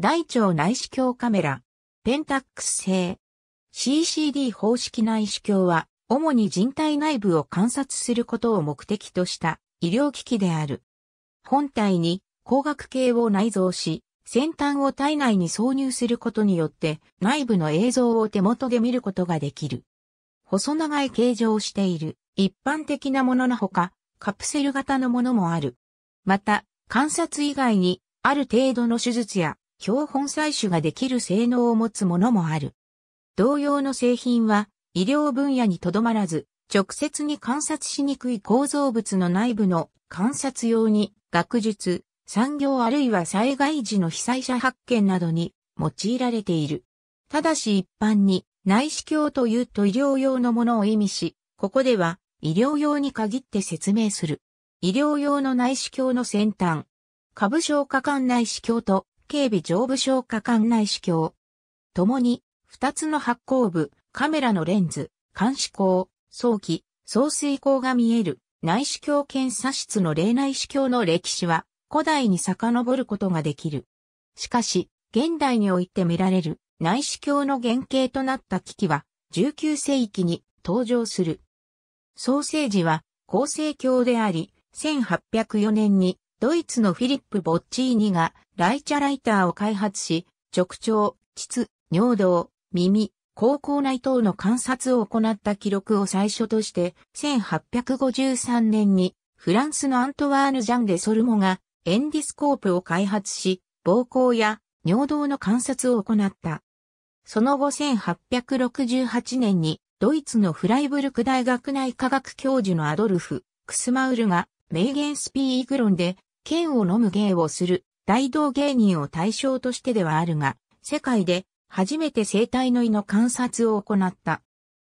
大腸内視鏡カメラ、ペンタックス製。CCD 方式内視鏡は、主に人体内部を観察することを目的とした医療機器である。本体に光学系を内蔵し、先端を体内に挿入することによって内部の映像を手元で見ることができる。細長い形状をしている一般的なもののほか、カプセル型のものもある。また、観察以外にある程度の手術や標本採取ができる性能を持つものもある。同様の製品は医療分野にとどまらず、直接に観察しにくい構造物の内部の観察用に学術、産業あるいは災害時の被災者発見などに用いられている。ただし一般に内視鏡というと医療用のものを意味し、ここでは医療用に限って説明する。医療用の内視鏡の先端。下部消化管内視鏡と警備上部消化管内視鏡。共に、二つの発光部、カメラのレンズ、監視光、早期、送水光が見える、内視鏡検査室の霊内視鏡の歴史は、古代に遡ることができる。しかし、現代において見られる内視鏡の原型となった機器は、19世紀に登場する。創生時は、構成鏡であり、1804年にドイツのフィリップ・ボッチーニがライチャライターを開発し、直腸、膣、尿道、耳、高校内等の観察を行った記録を最初として、1853年にフランスのアントワーヌ・ジャン・デ・ソルモがエンディスコープを開発し、膀胱や尿道の観察を行った。その後1868年にドイツのフライブルク大学内科学教授のアドルフ・クスマウルが名言スピーグロンで剣を飲む芸をする大道芸人を対象としてではあるが、世界で初めて生体の胃の観察を行った。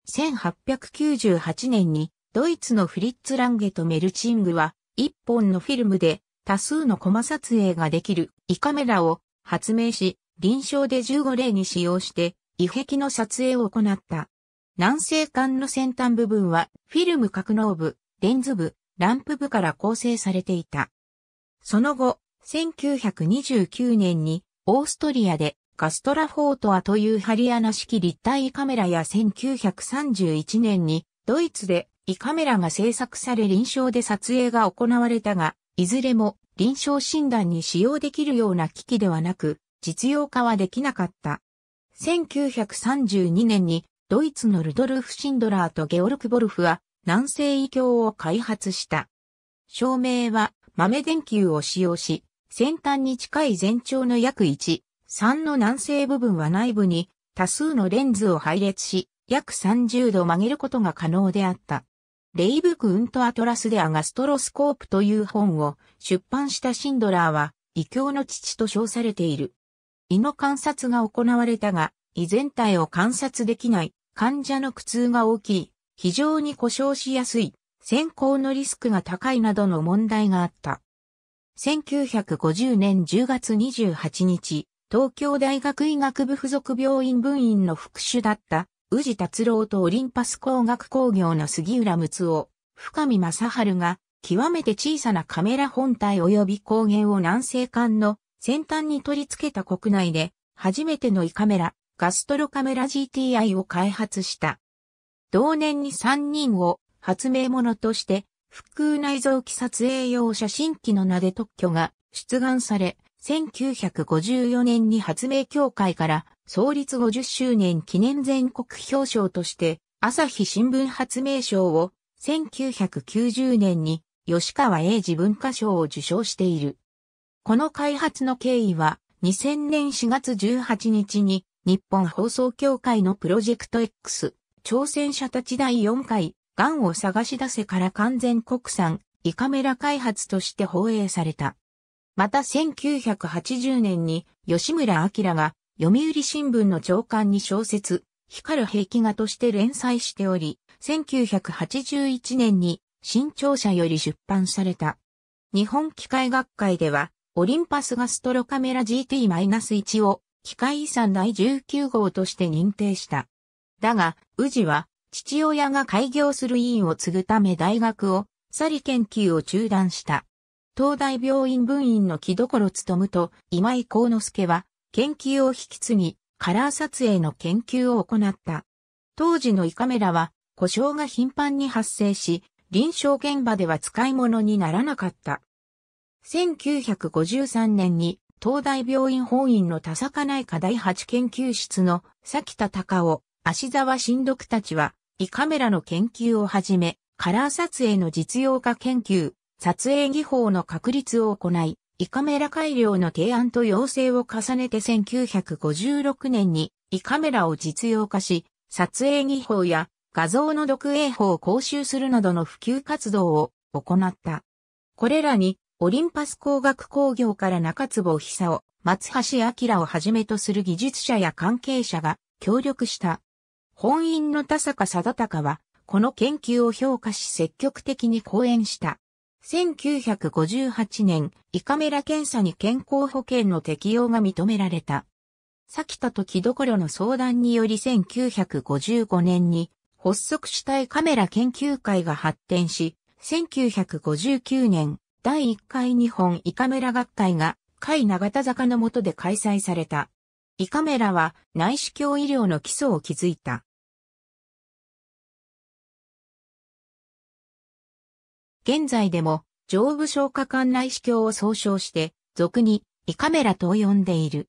1898年にドイツのフリッツ・ランゲとメルチングは一本のフィルムで多数のコマ撮影ができる胃カメラを発明し、臨床で15例に使用して胃壁の撮影を行った。南西管の先端部分はフィルム格納部、レンズ部、ランプ部から構成されていた。その後、1929年にオーストリアでガストラフォートアというハリアナ式立体カメラや1931年にドイツでイカメラが制作され臨床で撮影が行われたが、いずれも臨床診断に使用できるような機器ではなく、実用化はできなかった。1932年にドイツのルドルフ・シンドラーとゲオルク・ボルフは南西異教を開発した。照明は豆電球を使用し、先端に近い全長の約1、3の南西部分は内部に多数のレンズを配列し、約30度曲げることが可能であった。レイブ・クウント・アトラス・デアガストロスコープという本を出版したシンドラーは、異教の父と称されている。胃の観察が行われたが、胃全体を観察できない、患者の苦痛が大きい、非常に故障しやすい、先行のリスクが高いなどの問題があった。1950年10月28日、東京大学医学部附属病院分院の副主だった宇治達郎とオリンパス工学工業の杉浦睦夫、深見正春が、極めて小さなカメラ本体及び光源を南西管の先端に取り付けた国内で、初めての胃カメラ、ガストロカメラ GTI を開発した。同年に3人を発明者として、復腔内臓機撮影用写真機の名で特許が出願され、1954年に発明協会から創立50周年記念全国表彰として、朝日新聞発明賞を、1990年に吉川英治文化賞を受賞している。この開発の経緯は、2000年4月18日に、日本放送協会のプロジェクト X、挑戦者たち第4回ガンを探し出せから完全国産、胃カメラ開発として放映された。また1980年に吉村明が読売新聞の長官に小説、光る壁画として連載しており、1981年に新潮社より出版された。日本機械学会では、オリンパスガストロカメラ GT-1 を機械遺産第19号として認定した。だが、宇治は父親が開業する院を継ぐため大学を、去り研究を中断した。東大病院分院の木所務と今井幸之助は、研究を引き継ぎ、カラー撮影の研究を行った。当時の胃カメラは、故障が頻繁に発生し、臨床現場では使い物にならなかった。1953年に、東大病院本院の田坂内科第8研究室の、崎田隆夫、足沢新読たちは、胃カメラの研究をはじめ、カラー撮影の実用化研究、撮影技法の確立を行い、胃カメラ改良の提案と要請を重ねて1956年に胃カメラを実用化し、撮影技法や画像の読影法を講習するなどの普及活動を行った。これらに、オリンパス工学工業から中坪久夫、松橋明をはじめとする技術者や関係者が協力した本院の田坂貞隆は、この研究を評価し積極的に講演した。1958年、胃カメラ検査に健康保険の適用が認められた。先田時どころの相談により1955年に発足したいカメラ研究会が発展し、1959年、第1回日本胃カメラ学会が、海長田坂の下で開催された。胃カメラは内視鏡医療の基礎を築いた。現在でも上部消化管内視鏡を総称して、俗に胃カメラと呼んでいる。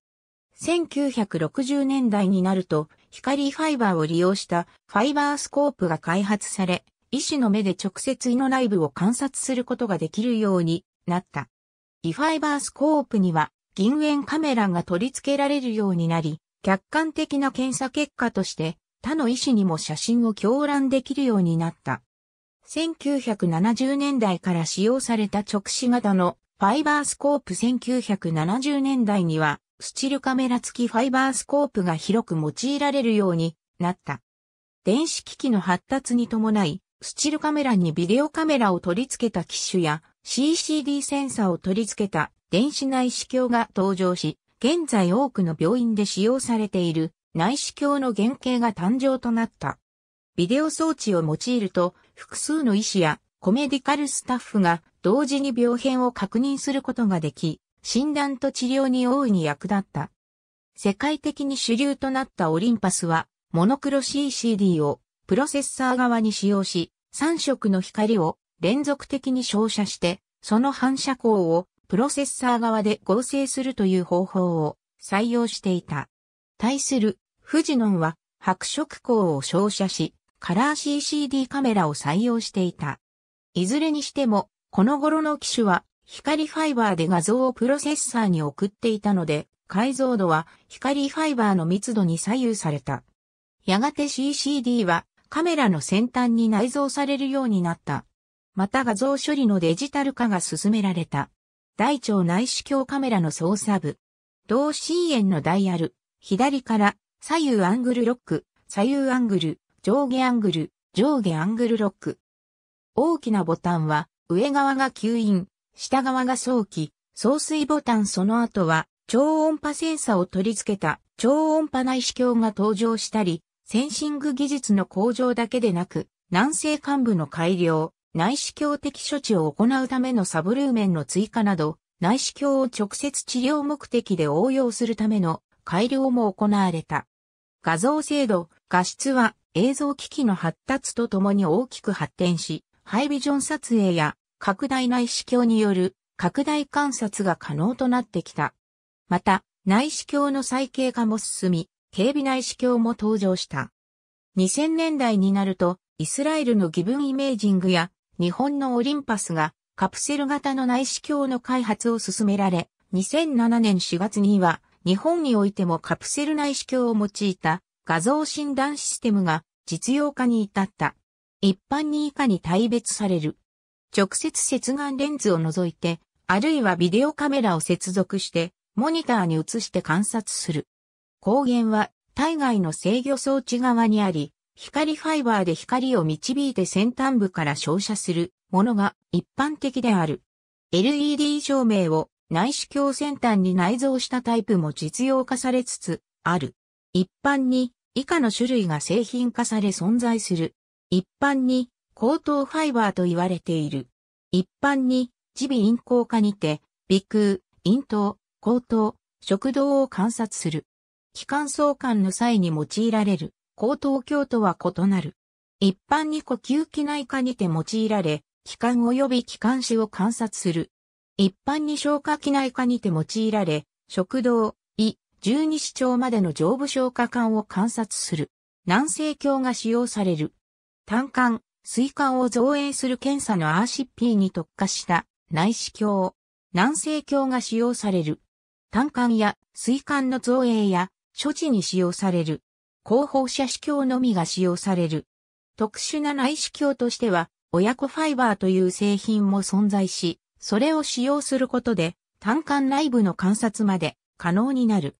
1960年代になると、光ファイバーを利用したファイバースコープが開発され、医師の目で直接胃の内部を観察することができるようになった。胃ファイバースコープには銀塩カメラが取り付けられるようになり、客観的な検査結果として他の医師にも写真を狂覧できるようになった。1970年代から使用された直視型のファイバースコープ1970年代にはスチルカメラ付きファイバースコープが広く用いられるようになった。電子機器の発達に伴い、スチルカメラにビデオカメラを取り付けた機種や CCD センサーを取り付けた電子内視鏡が登場し、現在多くの病院で使用されている内視鏡の原型が誕生となった。ビデオ装置を用いると、複数の医師やコメディカルスタッフが同時に病変を確認することができ、診断と治療に大いに役立った。世界的に主流となったオリンパスは、モノクロ CCD をプロセッサー側に使用し、3色の光を連続的に照射して、その反射光をプロセッサー側で合成するという方法を採用していた。対する、フジノンは白色光を照射し、カラー CCD カメラを採用していた。いずれにしても、この頃の機種は光ファイバーで画像をプロセッサーに送っていたので、解像度は光ファイバーの密度に左右された。やがて CCD はカメラの先端に内蔵されるようになった。また画像処理のデジタル化が進められた。大腸内視鏡カメラの操作部。同心円のダイヤル、左から左右アングルロック、左右アングル、上下アングル、上下アングルロック。大きなボタンは、上側が吸引、下側が早期、送水ボタンその後は、超音波センサを取り付けた超音波内視鏡が登場したり、センシング技術の向上だけでなく、南西幹部の改良、内視鏡的処置を行うためのサブルーメンの追加など、内視鏡を直接治療目的で応用するための改良も行われた。画像精度、画質は映像機器の発達とともに大きく発展し、ハイビジョン撮影や拡大内視鏡による拡大観察が可能となってきた。また、内視鏡の再経化も進み、警備内視鏡も登場した。2000年代になると、イスラエルのギブンイメージングや日本のオリンパスがカプセル型の内視鏡の開発を進められ、2007年4月には日本においてもカプセル内視鏡を用いた画像診断システムが実用化に至った。一般に以下に大別される。直接接眼レンズを除いて、あるいはビデオカメラを接続して、モニターに映して観察する。光源は体外の制御装置側にあり、光ファイバーで光を導いて先端部から照射するものが一般的である。LED 照明を内視鏡先端に内蔵したタイプも実用化されつつある。一般に以下の種類が製品化され存在する。一般に高等ファイバーと言われている。一般に耳鼻咽喉科にて、鼻腔、咽頭、口頭、食道を観察する。気管相関の際に用いられる高等教とは異なる。一般に呼吸器内科にて用いられ、気管及び気管支を観察する。一般に消化器内科にて用いられ、食道、胃、十二指腸までの上部消化管を観察する。軟性鏡が使用される。胆管、水管を造影する検査の RCP に特化した内視鏡。軟性鏡が使用される。胆管や水管の造影や処置に使用される。後方者視鏡のみが使用される。特殊な内視鏡としては、親子ファイバーという製品も存在し、それを使用することで、単管内部の観察まで可能になる。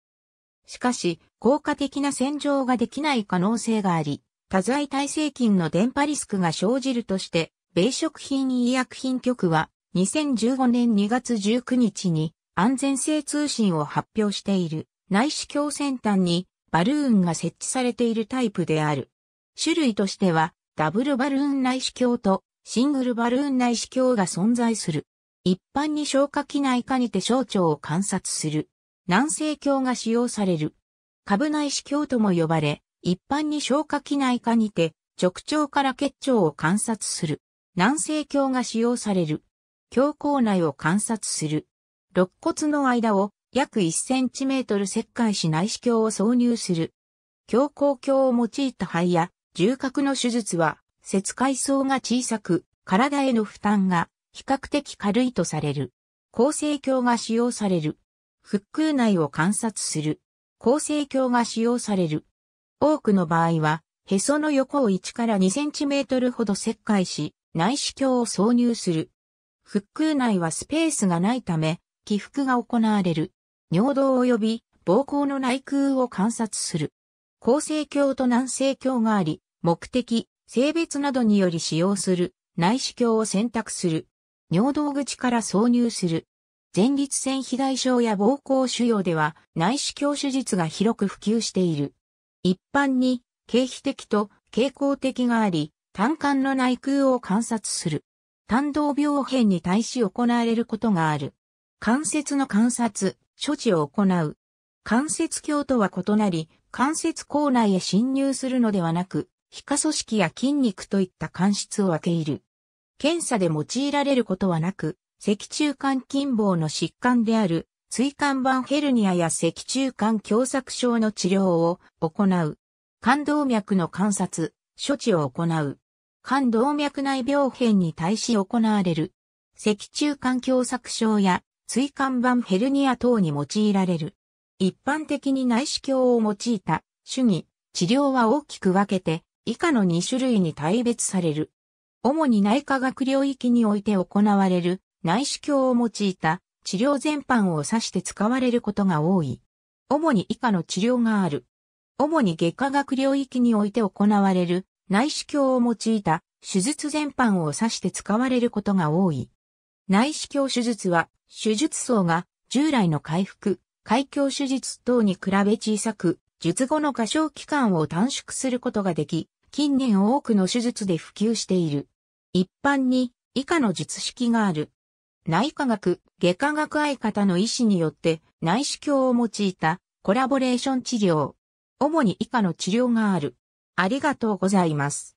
しかし、効果的な洗浄ができない可能性があり、多剤耐性菌の電波リスクが生じるとして、米食品医薬品局は2015年2月19日に安全性通信を発表している内視鏡先端にバルーンが設置されているタイプである。種類としては、ダブルバルーン内視鏡とシングルバルーン内視鏡が存在する。一般に消化器内科にて小腸を観察する。軟性鏡が使用される。株内視鏡とも呼ばれ、一般に消化器内科にて直腸から結腸を観察する。軟性鏡が使用される。胸口内を観察する。肋骨の間を約1センチメートル切開し内視鏡を挿入する。強光鏡を用いた肺や重核の手術は、切開層が小さく、体への負担が比較的軽いとされる。構成鏡が使用される。腹腔内を観察する。構成鏡が使用される。多くの場合は、へその横を1から2センチメートルほど切開し、内視鏡を挿入する。腹腔内はスペースがないため、起伏が行われる。尿道及び膀胱の内腔を観察する。厚生鏡と軟性鏡があり、目的、性別などにより使用する内視鏡を選択する。尿道口から挿入する。前立腺肥大症や膀胱腫瘍では内視鏡手術が広く普及している。一般に経皮的と傾向的があり、胆管の内腔を観察する。胆道病変に対し行われることがある。関節の観察、処置を行う。関節鏡とは異なり、関節口内へ侵入するのではなく、皮下組織や筋肉といった関質を分け入る。検査で用いられることはなく、脊柱管筋棒の疾患である、椎間板ヘルニアや脊柱管狭窄症の治療を行う。冠動脈の観察、処置を行う。冠動脈内病変に対し行われる。脊柱管狭窄症や椎間板ヘルニア等に用いられる。一般的に内視鏡を用いた主義、治療は大きく分けて以下の2種類に大別される。主に内科学領域において行われる内視鏡を用いた治療全般を指して使われることが多い。主に以下の治療がある。主に外科学領域において行われる内視鏡を用いた手術全般を指して使われることが多い。内視鏡手術は手術層が従来の回復、開胸手術等に比べ小さく、術後の過小期間を短縮することができ、近年多くの手術で普及している。一般に以下の術式がある。内科学、外科学相方の医師によって内視鏡を用いたコラボレーション治療。主に以下の治療がある。ありがとうございます。